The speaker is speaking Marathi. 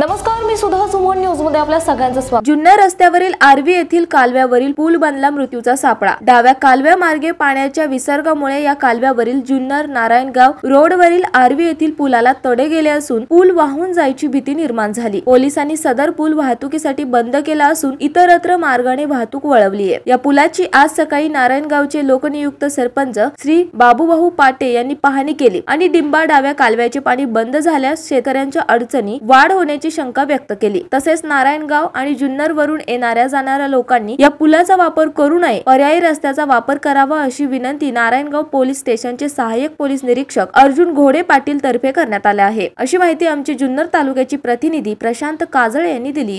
नमस्कार मी सुधा सुमन न्यूज मध्ये आपल्या सगळ्यांचं स्वागत जुन्नर रस्त्यावरील आरवी येथील कालव्यावरील पूल बनला मृत्यूचा सापळा डाव्या कालव्या मार्गे पाण्याच्या विसर्गामुळे या कालव्यावरील जुन्नर नारायणगाव रोडवरील आरवी येथील पुलाला तडे गेले असून पूल वाहून जायची भीती निर्माण झाली पोलिसांनी सदर पूल वाहतुकीसाठी बंद केला असून इतरत्र मार्गाने वाहतूक वळवली आहे या पुलाची आज सकाळी नारायणगावचे लोकनियुक्त सरपंच श्री बाबूभाऊ पाटे यांनी पाहणी केली आणि डिंबा डाव्या कालव्याचे पाणी बंद झाल्यास शेतकऱ्यांच्या अडचणी वाढ होण्याची असल्याची शंका व्यक्त केली तसेच नारायणगाव आणि जुन्नर वरून येणाऱ्या जाणाऱ्या लोकांनी या पुलाचा वापर करू नये पर्यायी रस्त्याचा वापर करावा अशी विनंती नारायणगाव पोलीस स्टेशनचे सहाय्यक पोलीस निरीक्षक अर्जुन घोडे पाटील तर्फे करण्यात आले आहे अशी माहिती आमची जुन्नर तालुक्याची प्रतिनिधी प्रशांत काजळ यांनी दिली